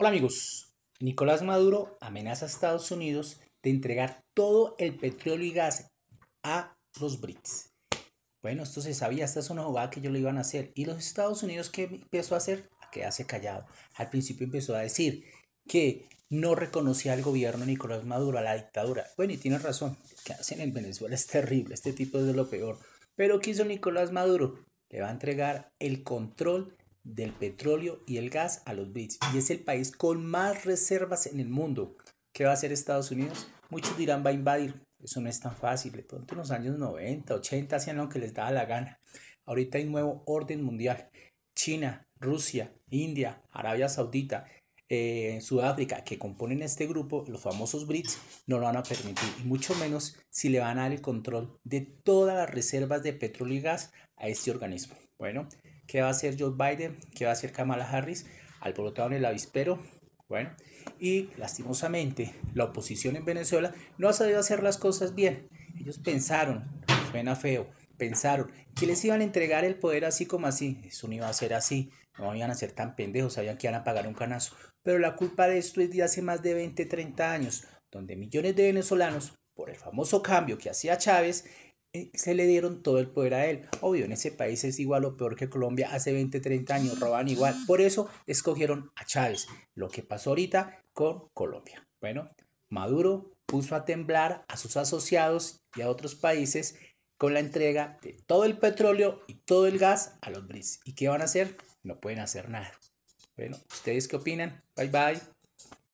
Hola amigos, Nicolás Maduro amenaza a Estados Unidos de entregar todo el petróleo y gas a los BRICS. Bueno, esto se sabía, esta es una jugada que ellos lo iban a hacer. ¿Y los Estados Unidos qué empezó a hacer? A quedarse callado. Al principio empezó a decir que no reconocía al gobierno de Nicolás Maduro, a la dictadura. Bueno, y tiene razón, lo que hacen en Venezuela es terrible, este tipo es de lo peor. Pero ¿qué hizo Nicolás Maduro? Le va a entregar el control del petróleo y el gas a los BRICS y es el país con más reservas en el mundo. ¿Qué va a hacer Estados Unidos? Muchos dirán va a invadir. Eso no es tan fácil. De pronto en los años 90, 80 hacían lo que les daba la gana. Ahorita hay nuevo orden mundial. China, Rusia, India, Arabia Saudita, eh, Sudáfrica, que componen este grupo, los famosos BRICS, no lo van a permitir, y mucho menos si le van a dar el control de todas las reservas de petróleo y gas a este organismo. Bueno, ¿Qué va a hacer Joe Biden? ¿Qué va a hacer Kamala Harris? ¿Al en el avispero. Bueno, y lastimosamente la oposición en Venezuela no ha sabido hacer las cosas bien. Ellos pensaron, suena feo, pensaron que les iban a entregar el poder así como así. Eso no iba a ser así, no iban a ser tan pendejos, sabían que iban a pagar un canazo. Pero la culpa de esto es de hace más de 20, 30 años, donde millones de venezolanos, por el famoso cambio que hacía Chávez, eh, se le dieron todo el poder a él. Obvio, en ese país es igual o peor que Colombia hace 20, 30 años, roban igual. Por eso escogieron a Chávez, lo que pasó ahorita con Colombia. Bueno, Maduro puso a temblar a sus asociados y a otros países con la entrega de todo el petróleo y todo el gas a los Brits ¿Y qué van a hacer? No pueden hacer nada. Bueno, ¿ustedes qué opinan? Bye bye.